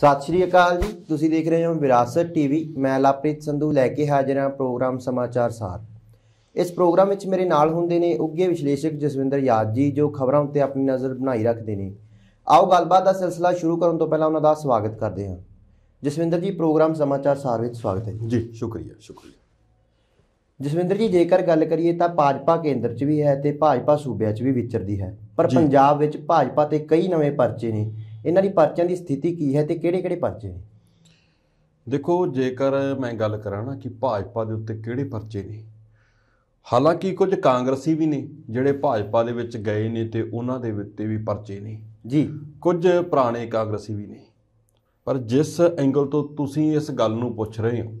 ਸਤਿ ਸ਼੍ਰੀ ਅਕਾਲ ਜੀ ਤੁਸੀਂ ਦੇਖ ਰਹੇ ਹੋ ਵਿਰਾਸਤ ਟੀਵੀ ਮੈਂ ਲਾਪ੍ਰੀਤ ਸੰਧੂ ਲੈ ਕੇ ਹਾਜ਼ਰ ਹਾਂ ਪ੍ਰੋਗਰਾਮ ਸਮਾਚਾਰ ਸਾਰ ਇਸ ਪ੍ਰੋਗਰਾਮ ਵਿੱਚ ਮੇਰੇ ਨਾਲ ਹੁੰਦੇ ਨੇ ਉੱਗੇ ਵਿਸ਼ਲੇਸ਼ਕ ਜਸਵਿੰਦਰ ਯਾਦ ਜੀ ਜੋ ਖਬਰਾਂ ਉੱਤੇ ਆਪਣੀ ਨਜ਼ਰ ਬਣਾਈ ਰੱਖਦੇ ਨੇ ਆਓ ਗੱਲਬਾਤ ਦਾ ਸਿਲਸਿਲਾ ਸ਼ੁਰੂ ਕਰਨ ਤੋਂ ਪਹਿਲਾਂ ਉਹਨਾਂ ਦਾ ਸਵਾਗਤ ਕਰਦੇ ਹਾਂ ਜਸਵਿੰਦਰ ਜੀ ਪ੍ਰੋਗਰਾਮ ਸਮਾਚਾਰ ਸਾਰ ਵਿੱਚ ਸਵਾਗਤ ਹੈ ਜੀ ਸ਼ੁਕਰੀਆ ਸ਼ੁਕਰੀਆ ਜਸਵਿੰਦਰ ਜੀ ਜੇਕਰ ਗੱਲ ਕਰੀਏ ਤਾਂ ਭਾਜਪਾ ਕੇਂਦਰ 'ਚ ਵੀ ਹੈ ਤੇ ਭਾਜਪਾ ਸੂਬਿਆਂ 'ਚ ਵੀ ਵਿਚਰਦੀ ਹੈ ਪਰ ਪੰਜਾਬ ਵਿੱਚ ਭਾਜਪਾ ਤੇ ਕਈ ਨਵੇਂ ਪਰਚੇ ਨੇ ਇਹਨਾਂ ਦੀ ਪਰਚਿਆਂ ਦੀ ਸਥਿਤੀ ਕੀ ਹੈ ਤੇ ਕਿਹੜੇ-ਕਿਹੜੇ ਪਰਚੇ ਨੇ ਦੇਖੋ ਜੇਕਰ ਮੈਂ ਗੱਲ ਕਰਾਂ ਨਾ ਕਿ ਭਾਜਪਾ ਦੇ ਉੱਤੇ ਕਿਹੜੇ ਪਰਚੇ ਨੇ ਹਾਲਾਂਕਿ ਕੁਝ ਕਾਂਗਰਸੀ ਵੀ ਨੇ ਜਿਹੜੇ ਭਾਜਪਾ ਦੇ ਵਿੱਚ ਗਏ ਨੇ ਤੇ ਉਹਨਾਂ ਦੇ ਉੱਤੇ ਵੀ ਪਰਚੇ ਨੇ ਜੀ ਕੁਝ ਪੁਰਾਣੇ ਕਾਂਗਰਸੀ ਵੀ ਨੇ ਪਰ ਜਿਸ ਐਂਗਲ ਤੋਂ ਤੁਸੀਂ ਇਸ ਗੱਲ ਨੂੰ ਪੁੱਛ ਰਹੇ ਹੋ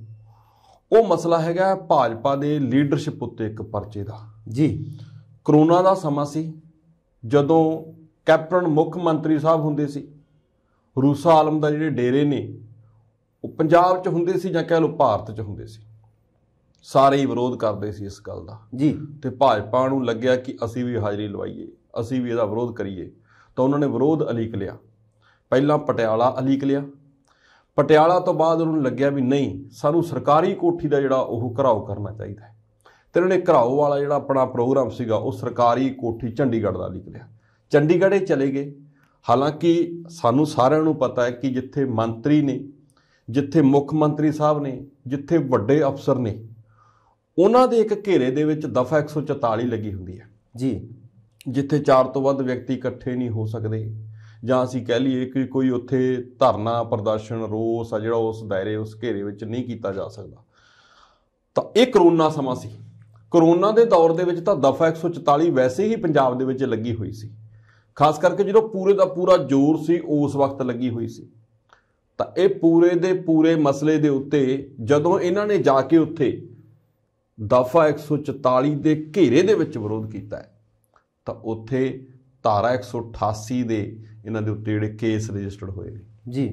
ਉਹ ਮਸਲਾ ਹੈਗਾ ਭਾਜਪਾ ਦੇ ਲੀਡਰਸ਼ਿਪ ਉੱਤੇ ਇੱਕ ਪਰਚੇ ਦਾ ਜੀ ਕਰੋਨਾ ਦਾ ਸਮਾਂ ਸੀ ਜਦੋਂ ਕੈਪਟਨ ਮੁੱਖ ਮੰਤਰੀ ਸਾਹਿਬ ਹੁੰਦੇ ਸੀ ਰੂਸਾ ਆਲਮ ਦਾ ਜਿਹੜੇ ਡੇਰੇ ਨੇ ਉਹ ਪੰਜਾਬ 'ਚ ਹੁੰਦੇ ਸੀ ਜਾਂ ਕਹਿ ਲਓ ਭਾਰਤ 'ਚ ਹੁੰਦੇ ਸੀ ਸਾਰੇ ਹੀ ਵਿਰੋਧ ਕਰਦੇ ਸੀ ਇਸ ਗੱਲ ਦਾ ਜੀ ਤੇ ਭਾਜਪਾ ਨੂੰ ਲੱਗਿਆ ਕਿ ਅਸੀਂ ਵੀ ਹਾਜ਼ਰੀ ਲਵਾਈਏ ਅਸੀਂ ਵੀ ਇਹਦਾ ਵਿਰੋਧ ਕਰੀਏ ਤਾਂ ਉਹਨਾਂ ਨੇ ਵਿਰੋਧ ਅਲੀਕ ਲਿਆ ਪਹਿਲਾਂ ਪਟਿਆਲਾ ਅਲੀਕ ਲਿਆ ਪਟਿਆਲਾ ਤੋਂ ਬਾਅਦ ਉਹਨਾਂ ਨੂੰ ਲੱਗਿਆ ਵੀ ਨਹੀਂ ਸਾਨੂੰ ਸਰਕਾਰੀ ਕੋਠੀ ਦਾ ਜਿਹੜਾ ਉਹ ਘਰਾਓ ਕਰਨਾ ਚਾਹੀਦਾ ਹੈ ਤੇ ਉਹਨਾਂ ਨੇ ਘਰਾਓ ਵਾਲਾ ਜਿਹੜਾ ਆਪਣਾ ਪ੍ਰੋਗਰਾਮ ਸੀਗਾ ਉਹ ਸਰਕਾਰੀ ਕੋਠੀ ਚੰਡੀਗੜ੍ਹ ਦਾ ਅਲੀਕ ਲਿਆ ਚੰਡੀਗੜ੍ਹ ਚਲੇ ਗਏ ਹਾਲਾਂਕਿ ਸਾਨੂੰ ਸਾਰਿਆਂ ਨੂੰ ਪਤਾ ਹੈ ਕਿ ਜਿੱਥੇ ਮੰਤਰੀ ਨੇ ਜਿੱਥੇ ਮੁੱਖ ਮੰਤਰੀ ਸਾਹਿਬ ਨੇ ਜਿੱਥੇ ਵੱਡੇ ਅਫਸਰ ਨੇ ਉਹਨਾਂ ਦੇ ਇੱਕ ਘੇਰੇ ਦੇ ਵਿੱਚ ਦਫਾ 144 ਲੱਗੀ ਹੁੰਦੀ ਹੈ ਜੀ ਜਿੱਥੇ ਚਾਰ ਤੋਂ ਵੱਧ ਵਿਅਕਤੀ ਇਕੱਠੇ ਨਹੀਂ ਹੋ ਸਕਦੇ ਜਾਂ ਅਸੀਂ ਕਹਿ ਲਈਏ ਕਿ ਕੋਈ ਉੱਥੇ ਧਰਨਾ ਪ੍ਰਦਰਸ਼ਨ ਰੋਸ ਆ ਜਿਹੜਾ ਉਸ ਦਾਇਰੇ ਉਸ ਘੇਰੇ ਵਿੱਚ ਨਹੀਂ ਕੀਤਾ ਜਾ ਸਕਦਾ ਤਾਂ ਇਹ ਕਰੋਨਾ ਸਮਾਂ ਸੀ ਕਰੋਨਾ ਦੇ ਦੌਰ ਦੇ ਵਿੱਚ ਤਾਂ ਦਫਾ 144 ਵੈਸੇ ਹੀ ਪੰਜਾਬ ਦੇ ਵਿੱਚ ਲੱਗੀ ਹੋਈ ਸੀ ਖਾਸ ਕਰਕੇ ਜਦੋਂ ਪੂਰੇ ਦਾ ਪੂਰਾ ਜ਼ੋਰ ਸੀ ਉਸ ਵਕਤ ਲੱਗੀ ਹੋਈ ਸੀ ਤਾਂ ਇਹ ਪੂਰੇ ਦੇ ਪੂਰੇ ਮਸਲੇ ਦੇ ਉੱਤੇ ਜਦੋਂ ਇਹਨਾਂ ਨੇ ਜਾ ਕੇ ਉੱਥੇ ਦਫਾ 144 ਦੇ ਘੇਰੇ ਦੇ ਵਿੱਚ ਵਿਰੋਧ ਕੀਤਾ ਤਾਂ ਉੱਥੇ ਧਾਰਾ 188 ਦੇ ਇਹਨਾਂ ਦੇ ਉੱਤੇ ਜਿਹੜੇ ਕੇਸ ਰਜਿਸਟਰਡ ਹੋਏ ਨੇ ਜੀ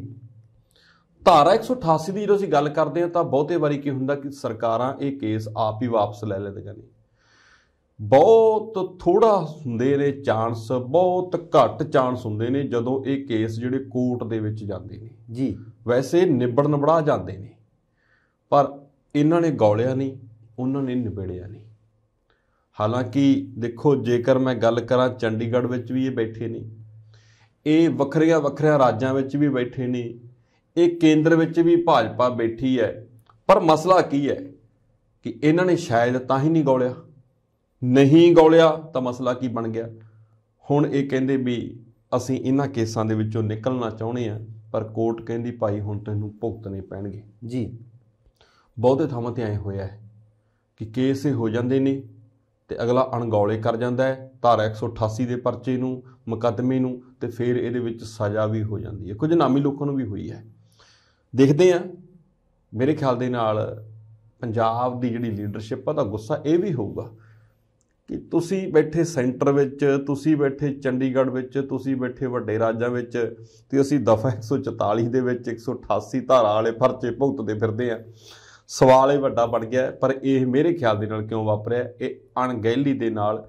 ਧਾਰਾ 188 ਦੀ ਜਦੋਂ ਅਸੀਂ ਗੱਲ ਕਰਦੇ ਹਾਂ ਤਾਂ ਬਹੁਤੇ ਵਾਰੀ ਕੀ ਹੁੰਦਾ ਕਿ ਸਰਕਾਰਾਂ ਇਹ ਕੇਸ ਆਪ ਹੀ ਵਾਪਸ ਲੈ ਲੈਂਦੀਆਂ ਨੇ ਬਹੁਤ ਥੋੜਾ ਹੁੰਦੇ ਨੇ ਚਾਂਸ ਬਹੁਤ ਘੱਟ ਚਾਂਸ ਹੁੰਦੇ ਨੇ ਜਦੋਂ ਇਹ ਕੇਸ ਜਿਹੜੇ ਕੋਰਟ ਦੇ ਵਿੱਚ ਜਾਂਦੇ ਨੇ ਜੀ ਵੈਸੇ ਨਿਬੜਨ ਬੜਾ ਜਾਂਦੇ ਨੇ ਪਰ ਇਹਨਾਂ ਨੇ ਗੌਲਿਆ ਨਹੀਂ ਉਹਨਾਂ ਨੇ ਨਿਬੜਿਆ ਨਹੀਂ ਹਾਲਾਂਕਿ ਦੇਖੋ ਜੇਕਰ ਮੈਂ ਗੱਲ ਕਰਾਂ ਚੰਡੀਗੜ੍ਹ ਵਿੱਚ ਵੀ ਇਹ ਬੈਠੇ ਨੇ ਇਹ ਵੱਖਰੀਆਂ ਵੱਖਰੀਆਂ ਰਾਜਾਂ ਵਿੱਚ ਵੀ ਬੈਠੇ ਨੇ ਇਹ ਕੇਂਦਰ ਵਿੱਚ ਵੀ ਭਾਜਪਾ ਬੈਠੀ ਹੈ ਪਰ ਮਸਲਾ ਕੀ ਹੈ ਕਿ ਇਹਨਾਂ ਨੇ ਸ਼ਾਇਦ ਤਾਂ ਹੀ ਨਹੀਂ ਗੌਲਿਆ ਨਹੀਂ ਗੌਲਿਆ ਤਾਂ ਮਸਲਾ ਕੀ ਬਣ ਗਿਆ ਹੁਣ ਇਹ ਕਹਿੰਦੇ ਵੀ ਅਸੀਂ ਇਹਨਾਂ ਕੇਸਾਂ ਦੇ ਵਿੱਚੋਂ ਨਿਕਲਣਾ ਚਾਹੁੰਦੇ ਆ ਪਰ ਕੋਰਟ ਕਹਿੰਦੀ ਭਾਈ ਹੁਣ ਤੈਨੂੰ ਭੁਗਤਣੇ ਪੈਣਗੇ ਜੀ ਬਹੁਤੇ ਥਾਵਾਂ ਤੇ ਆਏ ਹੋਇਆ ਹੈ ਕਿ ਕੇਸ ਇਹ ਹੋ ਜਾਂਦੇ ਨੇ ਤੇ ਅਗਲਾ ਅਣਗੌਲੇ ਕਰ ਜਾਂਦਾ ਹੈ ਧਾਰਾ 188 ਦੇ ਪਰਚੇ ਨੂੰ ਮੁਕੱਦਮੇ ਨੂੰ ਤੇ ਫਿਰ ਇਹਦੇ ਵਿੱਚ ਸਜ਼ਾ ਵੀ ਹੋ ਜਾਂਦੀ ਹੈ ਕੁਝ ਨਾਮੀ ਲੋਕਾਂ ਨੂੰ ਵੀ ਹੋਈ ਹੈ ਦੇਖਦੇ ਆ ਮੇਰੇ ਖਿਆਲ ਦੇ ਨਾਲ ਪੰਜਾਬ ਦੀ ਜਿਹੜੀ ਲੀਡਰਸ਼ਿਪ ਆ ਦਾ ਗੁੱਸਾ ਇਹ ਵੀ ਹੋਊਗਾ ਕਿ ਤੁਸੀਂ ਬੈਠੇ ਸੈਂਟਰ ਵਿੱਚ ਤੁਸੀਂ ਬੈਠੇ ਚੰਡੀਗੜ੍ਹ ਵਿੱਚ ਤੁਸੀਂ ਬੈਠੇ ਵੱਡੇ ਰਾਜਾਂ ਵਿੱਚ ਤੇ ਅਸੀਂ ਦਫਾ 144 ਦੇ ਵਿੱਚ 188 ਧਾਰਾ ਵਾਲੇ ਪਰਚੇ ਭੁਗਤਦੇ ਫਿਰਦੇ ਆ ਸਵਾਲ ਇਹ ਵੱਡਾ ਬਣ ਗਿਆ ਪਰ ਇਹ ਮੇਰੇ ਖਿਆਲ ਦੇ ਨਾਲ ਕਿਉਂ ਵਾਪਰਿਆ ਇਹ ਅਣਗਹਿਲੀ ਦੇ ਨਾਲ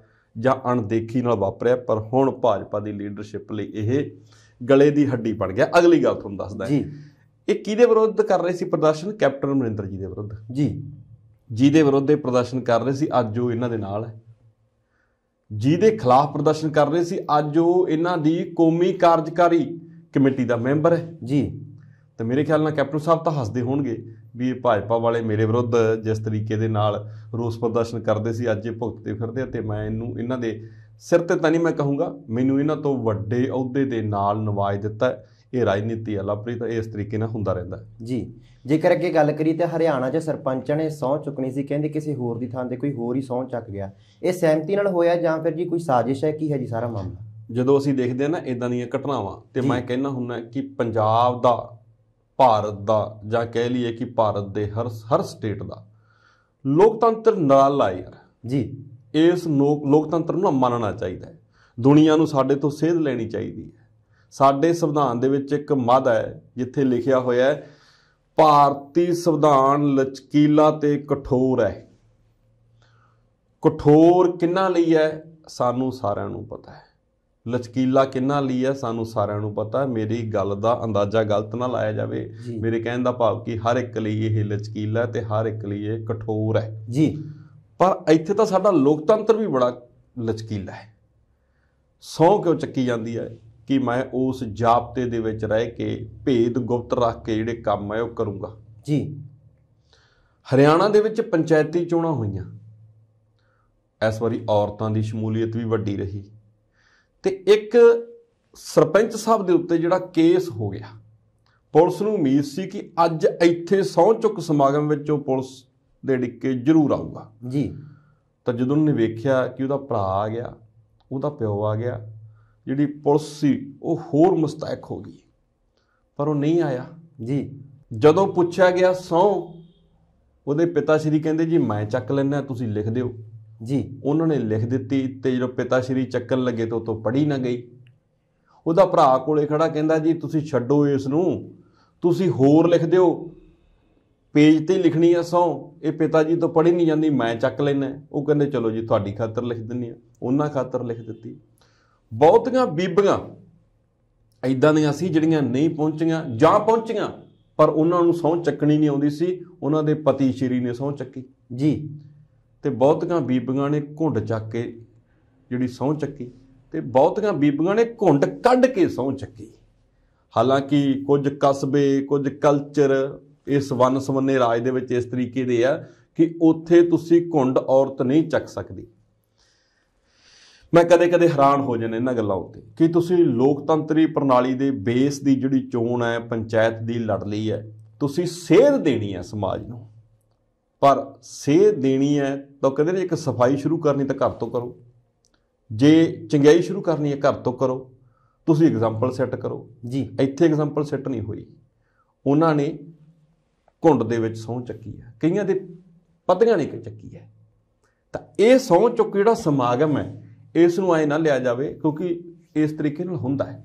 ਜਾਂ ਅਣਦੇਖੀ ਨਾਲ ਵਾਪਰਿਆ ਪਰ ਹੁਣ ਭਾਜਪਾ ਦੀ ਲੀਡਰਸ਼ਿਪ ਲਈ ਇਹ ਗਲੇ ਦੀ ਹੱਡੀ ਬਣ ਗਿਆ ਅਗਲੀ ਗੱਲ ਤੁਹਾਨੂੰ ਦੱਸਦਾ ਜੀ ਇਹ ਕਿਹਦੇ ਵਿਰੁੱਧ ਕਰ ਰਹੇ ਸੀ ਪ੍ਰਦਰਸ਼ਨ ਕੈਪਟਨ ਅਮਰਿੰਦਰ ਜੀ ਦੇ ਵਿਰੁੱਧ ਜੀ ਜੀ ਦੇ ਵਿਰੁੱਧ ਇਹ ਪ੍ਰਦਰਸ਼ਨ ਕਰ ਰਹੇ ਸੀ ਅੱਜ ਉਹ ਇਹਨਾਂ ਦੇ ਨਾਲ ਹੈ ਜਿਹਦੇ ਖਿਲਾਫ ਪ੍ਰਦਰਸ਼ਨ ਕਰ ਰਹੇ ਸੀ ਅੱਜ ਉਹ ਇਹਨਾਂ ਦੀ ਕੌਮੀ ਕਾਰਜਕਾਰੀ ਕਮੇਟੀ ਦਾ ਮੈਂਬਰ ਹੈ ਜੀ ਤੇ ਮੇਰੇ ਖਿਆਲ ਨਾਲ ਕੈਪਟਨ ਸਾਹਿਬ ਤਾਂ ਹੱਸਦੇ ਹੋਣਗੇ ਵੀ ਇਹ ਭਾਜਪਾ ਵਾਲੇ ਮੇਰੇ ਵਿਰੁੱਧ ਜਿਸ ਤਰੀਕੇ ਦੇ ਨਾਲ ਰੋਸ ਪ੍ਰਦਰਸ਼ਨ ਕਰਦੇ ਸੀ ਅੱਜ ਇਹ ਭੁਗਤਦੇ ਫਿਰਦੇ ਤੇ ਮੈਂ ਇਹਨੂੰ ਇਹਨਾਂ ਦੇ ਸਿਰ ਤੇ ਤਾਂ ਨਹੀਂ ਮੈਂ ਕਹੂੰਗਾ ਮੈਨੂੰ ਇਹਨਾਂ ਤੋਂ ਵੱਡੇ ਅਹੁਦੇ ਦੇ ਨਾਲ ਨਵਾਜ ਦਿੱਤਾ ਇਹ ਰਾਜਨੀਤੀ ਅਲਾਪਰੀ ਤਾਂ ਇਸ ਤਰੀਕੇ ਨਾਲ ਹੁੰਦਾ ਰਹਿੰਦਾ ਜੀ ਜੇਕਰ ਅੱਗੇ ਗੱਲ ਕਰੀ ਤੇ ਹਰਿਆਣਾ 'ਚ ਸਰਪੰਚਾਂ ਨੇ ਸੌ ਚੁੱਕਣੀ ਸੀ ਕਹਿੰਦੇ ਕਿਸੇ ਹੋਰ ਦੀ ਥਾਂ ਤੇ ਕੋਈ ਹੋਰ ਹੀ ਸੌ ਚੱਕ ਗਿਆ ਇਹ ਸਹਿਮਤੀ ਨਾਲ ਹੋਇਆ ਜਾਂ ਫਿਰ ਜੀ ਕੋਈ ਸਾਜ਼ਿਸ਼ ਹੈ ਕੀ ਹੈ ਜੀ ਸਾਰਾ ਮਾਮਲਾ ਜਦੋਂ ਅਸੀਂ ਦੇਖਦੇ ਆ ਨਾ ਇਦਾਂ ਦੀਆਂ ਘਟਨਾਵਾਂ ਤੇ ਮੈਂ ਕਹਿਣਾ ਹੁੰਦਾ ਕਿ ਪੰਜਾਬ ਦਾ ਭਾਰਤ ਦਾ ਜਾਂ ਕਹਿ ਲਈਏ ਕਿ ਭਾਰਤ ਦੇ ਹਰ ਹਰ ਸਟੇਟ ਦਾ ਲੋਕਤੰਤਰ ਨਾਲ ਆ ਯਾਰ ਜੀ ਇਸ ਲੋਕਤੰਤਰ ਨੂੰ ਮੰਨਣਾ ਚਾਹੀਦਾ ਹੈ ਦੁਨੀਆ ਨੂੰ ਸਾਡੇ ਤੋਂ ਸੇਧ ਲੈਣੀ ਚਾਹੀਦੀ ਹੈ ਸਾਡੇ ਸੰਵਿਧਾਨ ਦੇ ਵਿੱਚ ਇੱਕ ਮਦ ਹੈ ਜਿੱਥੇ ਲਿਖਿਆ ਹੋਇਆ ਹੈ ਭਾਰਤੀ ਸੰਵਿਧਾਨ ਲਚਕੀਲਾ ਤੇ ਕਠੋਰ ਹੈ ਕਠੋਰ ਕਿੰਨਾ ਲਈ ਹੈ ਸਾਨੂੰ ਸਾਰਿਆਂ ਨੂੰ ਪਤਾ ਹੈ ਲਚਕੀਲਾ ਕਿੰਨਾ ਲਈ ਹੈ ਸਾਨੂੰ ਸਾਰਿਆਂ ਨੂੰ ਪਤਾ ਹੈ ਮੇਰੀ ਗੱਲ ਦਾ ਅੰਦਾਜ਼ਾ ਗਲਤ ਨਾ ਲਾਇਆ ਜਾਵੇ ਮੇਰੇ ਕਹਿਣ ਦਾ ਭਾਵ ਕਿ ਹਰ ਇੱਕ ਲਈ ਇਹ ਲਚਕੀਲਾ ਤੇ ਹਰ ਇੱਕ ਲਈ ਇਹ ਕਠੋਰ ਹੈ ਜੀ ਪਰ ਇੱਥੇ ਤਾਂ ਸਾਡਾ ਲੋਕਤੰਤਰ ਵੀ ਬੜਾ ਲਚਕੀਲਾ ਹੈ ਸੌ ਕਿਉਂ ਚੱਕੀ ਜਾਂਦੀ ਹੈ ਕਿ ਮੈਂ ਉਸ ਜਾਪਤੇ ਦੇ ਵਿੱਚ ਰਹਿ ਕੇ ਭੇਦ ਗੁਪਤ ਰੱਖ ਕੇ ਜਿਹੜੇ ਕੰਮ ਹੈ ਉਹ ਕਰੂੰਗਾ ਜੀ ਹਰਿਆਣਾ ਦੇ ਵਿੱਚ ਪੰਚਾਇਤੀ ਚੋਣਾਂ ਹੋਈਆਂ ਇਸ ਵਾਰੀ ਔਰਤਾਂ ਦੀ ਸ਼ਮੂਲੀਅਤ ਵੀ ਵੱਡੀ ਰਹੀ ਤੇ ਇੱਕ ਸਰਪੰਚ ਸਾਹਿਬ ਦੇ ਉੱਤੇ ਜਿਹੜਾ ਕੇਸ ਹੋ ਗਿਆ ਪੁਲਿਸ ਨੂੰ ਉਮੀਦ ਸੀ ਕਿ ਅੱਜ ਇੱਥੇ ਸੌਂ ਚੁੱਕ ਸਮਾਗਮ ਵਿੱਚ ਉਹ ਪੁਲਿਸ ਦੇ ਡਿੱਕੇ ਜ਼ਰੂਰ ਆਊਗਾ ਜੀ ਤਾਂ ਜਦੋਂ ਉਹਨੇ ਵੇਖਿਆ ਕਿ ਉਹਦਾ ਭਰਾ ਆ ਗਿਆ ਉਹਦਾ ਪਿਓ ਆ ਗਿਆ ਜਿਹੜੀ ਪੁਲਿਸ ਸੀ ਉਹ ਹੋਰ ਮੁਸਤੈਕ ਹੋ ਗਈ ਪਰ ਉਹ ਨਹੀਂ ਆਇਆ ਜੀ ਜਦੋਂ ਪੁੱਛਿਆ ਗਿਆ ਸੌ ਉਹਦੇ ਪਿਤਾ ਸ਼੍ਰੀ ਕਹਿੰਦੇ ਜੀ ਮੈਂ ਚੱਕ ਲੈਣਾ ਤੁਸੀਂ ਲਿਖ ਦਿਓ ਜੀ ਉਹਨਾਂ ਨੇ ਲਿਖ ਦਿੱਤੀ ਤੇ ਜਦੋਂ ਪਿਤਾ ਸ਼੍ਰੀ ਚੱਕਣ ਲੱਗੇ ਤਾਂ ਉਹ ਤੋਂ ਪੜੀ ਨਾ ਗਈ ਉਹਦਾ ਭਰਾ ਕੋਲੇ ਖੜਾ ਕਹਿੰਦਾ ਜੀ ਤੁਸੀਂ ਛੱਡੋ ਇਸ ਨੂੰ ਤੁਸੀਂ ਹੋਰ ਲਿਖ ਦਿਓ ਪੇਜ ਤੇ ਲਿਖਣੀ ਆ ਸੌ ਇਹ ਪਿਤਾ ਜੀ ਤੋਂ ਪੜੀ ਨਹੀਂ ਜਾਂਦੀ ਮੈਂ ਚੱਕ ਲੈਣਾ ਉਹ ਕਹਿੰਦੇ ਚਲੋ ਜੀ ਤੁਹਾਡੀ ਖਾਤਰ ਲਿਖ ਦਿੰਨੀ ਆ ਉਹਨਾਂ ਖਾਤਰ ਲਿਖ ਦਿੱਤੀ ਬਹੁਤੀਆਂ ਬੀਬੀਆਂ ਐਦਾਂ ਦੀਆਂ ਸੀ ਜਿਹੜੀਆਂ ਨਹੀਂ ਪਹੁੰਚੀਆਂ ਜਾਂ ਪਹੁੰਚੀਆਂ ਪਰ ਉਹਨਾਂ ਨੂੰ ਸੌਂ ਚੱਕਣੀ ਨਹੀਂ ਆਉਂਦੀ ਸੀ ਉਹਨਾਂ ਦੇ ਪਤੀ ਸ਼੍ਰੀ ਨੇ ਸੌਂ ਚੱਕੀ ਜੀ ਤੇ ਬਹੁਤੀਆਂ ਬੀਬੀਆਂ ਨੇ ਘੁੰਡ ਚੱਕ ਕੇ ਜਿਹੜੀ ਸੌਂ ਚੱਕੀ ਤੇ ਬਹੁਤੀਆਂ ਬੀਬੀਆਂ ਨੇ ਘੁੰਡ ਕੱਢ ਕੇ ਸੌਂ ਚੱਕੀ ਹਾਲਾਂਕਿ ਕੁਝ ਕਸਬੇ ਕੁਝ ਕਲਚਰ ਇਸ ਵਨ ਰਾਜ ਦੇ ਵਿੱਚ ਇਸ ਤਰੀਕੇ ਦੇ ਆ ਕਿ ਉੱਥੇ ਤੁਸੀਂ ਘੁੰਡ ਔਰਤ ਨਹੀਂ ਚੱਕ ਸਕਦੀ ਮੈਂ ਕਦੇ-ਕਦੇ ਹੈਰਾਨ ਹੋ ਜਾਂਦਾ ਇਹਨਾਂ ਗੱਲਾਂ ਉੱਤੇ ਕਿ ਤੁਸੀਂ ਲੋਕਤੰਤਰੀ ਪ੍ਰਣਾਲੀ ਦੇ ਬੇਸ ਦੀ ਜਿਹੜੀ ਚੋਣ ਹੈ ਪੰਚਾਇਤ ਦੀ ਲੜ ਲਈ ਹੈ ਤੁਸੀਂ ਸੇਧ ਦੇਣੀ ਹੈ ਸਮਾਜ ਨੂੰ ਪਰ ਸੇਧ ਦੇਣੀ ਹੈ ਤਾਂ ਕਹਿੰਦੇ ਨੇ ਇੱਕ ਸਫਾਈ ਸ਼ੁਰੂ ਕਰਨੀ ਤਾਂ ਘਰ ਤੋਂ ਕਰੋ ਜੇ ਚੰਗਾਈ ਸ਼ੁਰੂ ਕਰਨੀ ਹੈ ਘਰ ਤੋਂ ਕਰੋ ਤੁਸੀਂ ਐਗਜ਼ਾਮਪਲ ਸੈੱਟ ਕਰੋ ਜੀ ਇੱਥੇ ਐਗਜ਼ਾਮਪਲ ਸੈੱਟ ਨਹੀਂ ਹੋਈ ਉਹਨਾਂ ਨੇ ਘੁੰਡ ਦੇ ਵਿੱਚ ਸੌਂ ਚੱਕੀ ਹੈ ਕਈਆਂ ਦੇ ਪੱਧੀਆਂ ਨੇ ਚੱਕੀ ਹੈ ਤਾਂ ਇਹ ਸੌਂ ਚੁੱਕ ਜਿਹੜਾ ਸਮਾਗਮ ਹੈ ਇਸ ਨੂੰ ਐ ਨਾ ਲਿਆ ਜਾਵੇ ਕਿਉਂਕਿ ਇਸ ਤਰੀਕੇ ਨਾਲ ਹੁੰਦਾ ਹੈ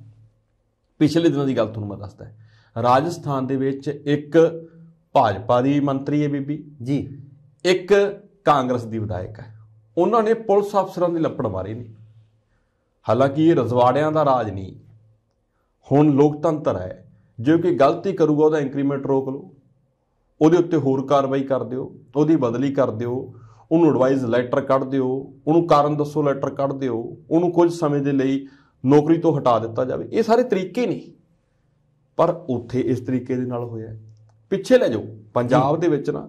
ਪਿਛਲੇ ਦਿਨਾਂ ਦੀ ਗੱਲ ਤੁਹਾਨੂੰ ਮੈਂ ਦੱਸਦਾ ਹੈ ਰਾਜਸਥਾਨ ਦੇ ਵਿੱਚ ਇੱਕ ਭਾਜਪਾ ਦੀ ਮੰਤਰੀ ਹੈ ਬੀਬੀ ਜੀ ਇੱਕ ਕਾਂਗਰਸ ਦੀ ਵਿਧਾਇਕ ਹੈ ਉਹਨਾਂ ਨੇ ਪੁਲਿਸ ਅਫਸਰਾਂ ਦੀ ਲੱਪੜ ਮਾਰੀ ਨੇ ਹਾਲਾਂਕਿ ਇਹ ਰਜਵਾੜਿਆਂ ਦਾ ਰਾਜ ਨਹੀਂ ਹੁਣ ਲੋਕਤੰਤਰ ਹੈ ਜੇ ਕੋਈ ਗਲਤੀ ਕਰੂਗਾ ਉਹਦਾ ਇੰਕਰੀਮੈਂਟ ਰੋਕ ਲਓ ਉਹਦੇ ਉੱਤੇ ਹੋਰ ਕਾਰਵਾਈ ਕਰ ਦਿਓ ਉਹਦੀ ਬਦਲੀ ਕਰ ਦਿਓ ਉਹਨੂੰ ਐਡਵਾਈਸ ਲੈਟਰ ਕੱਢ ਦਿਓ ਉਹਨੂੰ ਕਾਰਨ ਦੱਸੋ ਲੈਟਰ ਕੱਢ ਦਿਓ ਉਹਨੂੰ ਕੁਝ ਸਮੇਂ ਦੇ ਲਈ ਨੌਕਰੀ ਤੋਂ ਹਟਾ ਦਿੱਤਾ ਜਾਵੇ ਇਹ ਸਾਰੇ ਤਰੀਕੇ ਨੇ ਪਰ ਉੱਥੇ ਇਸ ਤਰੀਕੇ ਦੇ ਨਾਲ ਹੋਇਆ ਪਿੱਛੇ ਲੈ ਜਾਓ ਪੰਜਾਬ ਦੇ ਵਿੱਚ ਨਾ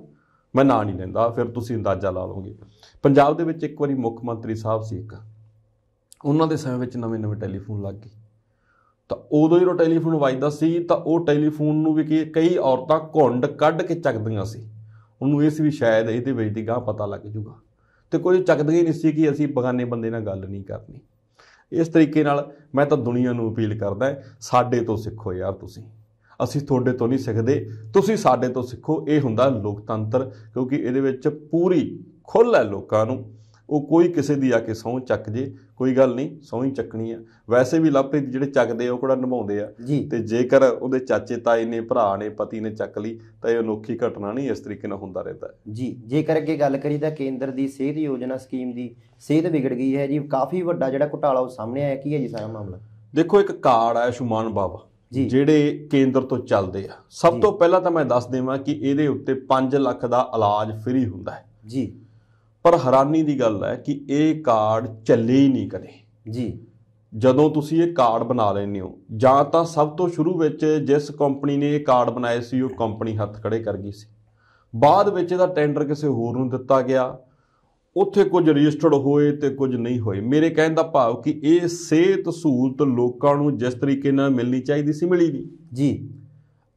ਮੈਂ ਨਾਂ ਨਹੀਂ ਲੈਂਦਾ ਫਿਰ ਤੁਸੀਂ ਅੰਦਾਜ਼ਾ ਲਾ ਲਓਗੇ ਪੰਜਾਬ ਦੇ ਵਿੱਚ ਇੱਕ ਵਾਰੀ ਮੁੱਖ ਮੰਤਰੀ ਸਾਹਿਬ ਸੀ ਇੱਕ ਉਹਨਾਂ ਦੇ ਸਮੇਂ ਵਿੱਚ ਨਵੇਂ-ਨਵੇਂ ਟੈਲੀਫੋਨ ਲੱਗ ਗਏ ਤਾਂ ਉਦੋਂ ਜਦੋਂ ਟੈਲੀਫੋਨ ਵੱਜਦਾ ਸੀ ਤਾਂ ਉਹ ਟੈਲੀਫੋਨ ਨੂੰ ਵੀ ਕਈ ਔਰਤਾਂ ਘੁੰਡ ਕੱਢ ਕੇ ਚੱਕਦੀਆਂ ਸੀ ਉਹਨੂੰ ਇਸ ਵੀ ਸ਼ਾਇਦ ਇਹਦੇ ਵਿੱਚ ਦੀ ਗਾਹ ਪਤਾ ਲੱਗ ਜੂਗਾ ਤੇ ਕੋਈ ਚੱਕਦਗੀ ਨਹੀਂ ਸੀ ਕਿ ਅਸੀਂ ਬਗਾਨੇ ਬੰਦੇ ਨਾਲ ਗੱਲ ਨਹੀਂ ਕਰਨੀ ਇਸ ਤਰੀਕੇ ਨਾਲ ਮੈਂ ਤਾਂ ਦੁਨੀਆ ਨੂੰ ਅਪੀਲ ਕਰਦਾ ਸਾਡੇ ਤੋਂ ਸਿੱਖੋ ਯਾਰ ਤੁਸੀਂ ਅਸੀਂ ਤੁਹਾਡੇ ਤੋਂ ਨਹੀਂ ਸਿੱਖਦੇ ਤੁਸੀਂ ਸਾਡੇ ਤੋਂ ਸਿੱਖੋ ਇਹ ਹੁੰਦਾ ਲੋਕਤੰਤਰ ਕਿਉਂਕਿ ਇਹਦੇ ਵਿੱਚ ਪੂਰੀ ਖੁੱਲ੍ਹ ਹੈ ਲੋਕਾਂ ਨੂੰ ਉਹ ਕੋਈ ਕਿਸੇ ਦੀ ਆ ਕੇ ਸੌਂ ਚੱਕ ਜੇ ਕੋਈ ਗੱਲ ਨਹੀਂ ਸੌਂ ਹੀ ਚੱਕਣੀ ਆ ਵੈਸੇ ਵੀ ਲਵਪ੍ਰੀਤ ਜਿਹੜੇ ਚੱਕਦੇ ਉਹ ਕਿਹੜਾ ਨਿਭਾਉਂਦੇ ਆ ਤੇ ਜੇਕਰ ਉਹਦੇ ਚਾਚੇ ਤਾਏ ਨੇ ਭਰਾ ਨੇ ਪਤੀ ਨੇ ਚੱਕ ਲਈ ਤਾਂ ਇਹ ਅਨੋਖੀ ਘਟਨਾ ਨਹੀਂ ਇਸ ਤਰੀਕੇ ਨਾਲ ਹੁੰਦਾ ਰਹਿੰਦਾ ਜੀ ਜੇਕਰ ਅੱਗੇ ਗੱਲ ਕਰੀ ਤਾਂ ਕੇਂਦਰ ਦੀ ਸਿਹਤ ਯੋਜਨਾ ਸਕੀਮ ਦੀ ਸਿਹਤ ਵਿਗੜ ਗਈ ਹੈ ਜੀ ਕਾਫੀ ਵੱਡਾ ਜਿਹੜਾ ਘੁਟਾਲਾ ਉਹ ਸਾਹਮਣੇ ਆਇਆ ਕੀ ਹੈ ਜੀ ਸਾਰਾ ਮਾਮਲਾ ਦੇਖੋ ਇੱਕ ਕਾਰਡ ਆ ਸ਼ੁਮਾਨ ਬਾਬਾ ਜਿਹੜੇ ਕੇਂਦਰ ਤੋਂ ਚੱਲਦੇ ਆ ਸਭ ਤੋਂ ਪਹਿਲਾਂ ਤਾਂ ਮੈਂ ਦੱਸ ਦੇਵਾਂ ਕਿ ਇਹਦੇ ਉੱਤੇ 5 ਲੱਖ ਦਾ ਇਲਾਜ ਫ੍ਰੀ ਹੁੰਦਾ ਹੈ ਜੀ ਪਰ ਹੈਰਾਨੀ ਦੀ ਗੱਲ ਹੈ ਕਿ ਇਹ ਕਾਰਡ ਚੱਲੇ ਹੀ ਨਹੀਂ ਕਦੇ ਜੀ ਜਦੋਂ ਤੁਸੀਂ ਇਹ ਕਾਰਡ ਬਣਾ ਲੈਂਦੇ ਹੋ ਜਾਂ ਤਾਂ ਸਭ ਤੋਂ ਸ਼ੁਰੂ ਵਿੱਚ ਜਿਸ ਕੰਪਨੀ ਨੇ ਇਹ ਕਾਰਡ ਬਣਾਏ ਸੀ ਉਹ ਕੰਪਨੀ ਹੱਥ ਖੜੇ ਕਰ ਗਈ ਸੀ ਬਾਅਦ ਵਿੱਚ ਇਹਦਾ ਟੈਂਡਰ ਕਿਸੇ ਹੋਰ ਨੂੰ ਦਿੱਤਾ ਗਿਆ ਉੱਥੇ ਕੁਝ ਰਜਿਸਟਰਡ ਹੋਏ ਤੇ ਕੁਝ ਨਹੀਂ ਹੋਏ ਮੇਰੇ ਕਹਿਣ ਦਾ ਭਾਵ ਕਿ ਇਹ ਸਿਹਤ ਸਹੂਲਤ ਲੋਕਾਂ ਨੂੰ ਜਿਸ ਤਰੀਕੇ ਨਾਲ ਮਿਲਣੀ ਚਾਹੀਦੀ ਸੀ ਮਿਲੀ ਨਹੀਂ ਜੀ